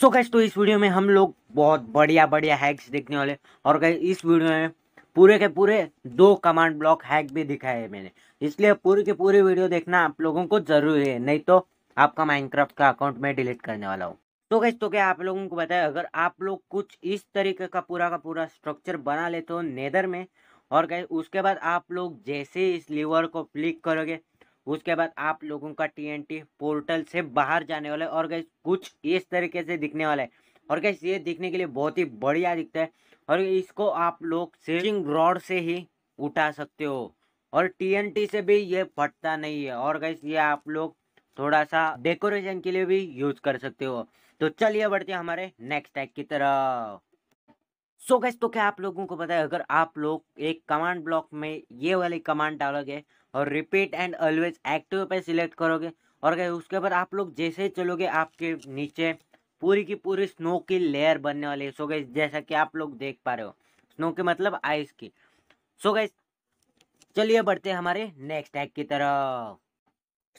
सो so gas तो इस video में हम लोग बहुत बढ़िया बढ़िया हैक्स देखने वाले और गैस इस वीडियो में पूरे के पूरे दो कमांड ब्लॉक हैक भी दिखाए है मैंने इसलिए पूरी के पूरी वीडियो देखना आप लोगों को जरूरी है नहीं तो आपका माइनक्राफ्ट का अकाउंट मैं डिलीट करने वाला हूँ तो गैस तो क्या आप लोगों को बताया अगर आप लोग कुछ इस तरीके का पूरा का पूरा स्ट्रक्चर बना लेते हो नेदर में और गए उसके बाद आप लोग जैसे इस लीवर को क्लिक करोगे उसके बाद आप लोगों का टी पोर्टल से बाहर जाने वाला है और गैस कुछ इस तरीके से दिखने वाला है और गैस ये दिखने के लिए बहुत ही बढ़िया दिखता है और इसको आप लोग सेविंग रॉड से ही उठा सकते हो और टी से भी ये फटता नहीं है और गैस ये आप लोग थोड़ा सा डेकोरेशन के लिए भी यूज कर सकते हो तो चलिए बढ़ते हमारे नेक्स्ट टैग की तरफ सो गैस तो क्या आप लोगों को पता है अगर आप लोग एक कमांड ब्लॉक में ये वाली कमांड डालोगे और रिपीट एंड ऑलवेज एक्टिव पे सिलेक्ट करोगे और गए उसके बाद आप लोग जैसे ही चलोगे आपके नीचे पूरी की पूरी स्नो की लेयर बनने वाली है सो गैस जैसा कि आप लोग देख पा रहे हो स्नो के मतलब आइस की सो गैस चलिए बढ़ते हैं हमारे नेक्स्ट एक्ट की तरफ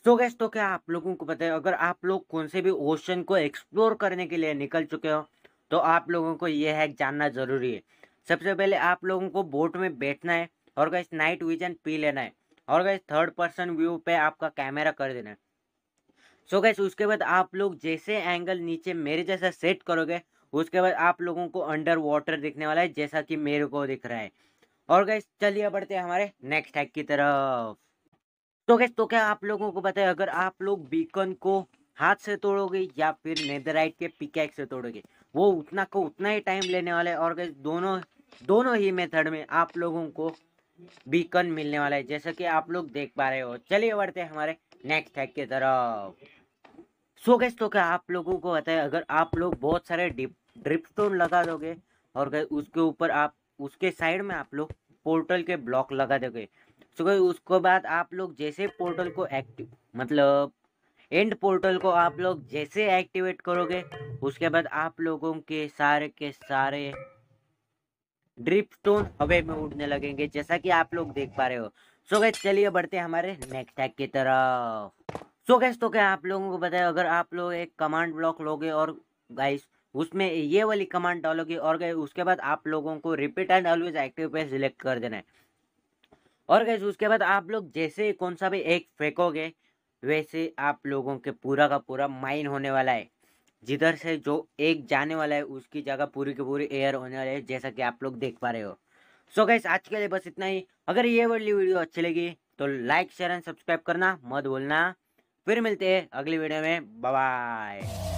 सो so गैस तो क्या आप लोगों को पता है अगर आप लोग कौन से भी ओशन को एक्सप्लोर करने के लिए निकल चुके हो तो आप लोगों को ये हैक जानना ज़रूरी है सबसे पहले आप लोगों को बोट में बैठना है और गैस नाइट विजन पी लेना है और गैस थर्ड पर्सन व्यू पे आपका कैमरा कर देना है सो गैस उसके बाद आप लोग जैसे एंगल नीचे मेरे जैसा सेट करोगे उसके बाद आप लोगों को अंडर वाटर दिखने वाला है जैसा कि मेरे को दिख रहा है और गैस चलिए बढ़ते हैं हमारे नेक्स्ट हैक की तरफ तो गैस तो क्या आप लोगों को पता है अगर आप लोग बीकन को हाथ से तोड़ोगे या फिर नेदराइट के पिकैक से तोड़ोगे वो उतना को उतना ही टाइम लेने वाला है और दोनों दोनों ही मेथड में आप लोगों को बीकन मिलने वाला है जैसा कि आप लोग देख पा रहे हो चलिए बढ़ते हैं हमारे नेक्स्ट हैक की तरफ सो गैस तो क्या आप लोगों को पता है अगर आप लोग बहुत सारे डिप ड्रिप स्टोन लगा दोगे और गए उसके ऊपर आप उसके साइड में आप लोग पोर्टल के ब्लॉक लगा दोगे सो गए उसके बाद आप लोग जैसे पोर्टल को एक्टिव मतलब एंड पोर्टल को आप लोग जैसे एक्टिवेट करोगे उसके बाद आप लोगों के सारे के सारे ड्रिप स्टोन हवे में उड़ने लगेंगे जैसा कि आप लोग देख पा रहे हो सो गैस चलिए बढ़ते हैं हमारे नेक्स्ट टैग की तरफ सो गैस तो क्या आप लोगों को बताया अगर आप लोग एक कमांड ब्लॉक लोगे और गाइस उसमें ये वाली कमांड डालोगे और गए उसके बाद आप लोगों को रिपीट एंड ऑलवेज एक्टिव पे सिलेक्ट कर देना है और गैस उसके बाद आप लोग जैसे कौन सा भी एक फेंकोगे वैसे आप लोगों के पूरा का पूरा माइन होने वाला है जिधर से जो एक जाने वाला है उसकी जगह पूरी की पूरी एयर होने वाली है जैसा कि आप लोग देख पा रहे हो सो so गैस आज के लिए बस इतना ही अगर ये वाली वीडियो अच्छी लगी तो लाइक शेयर एंड सब्सक्राइब करना मत भूलना फिर मिलते हैं अगली वीडियो में बाय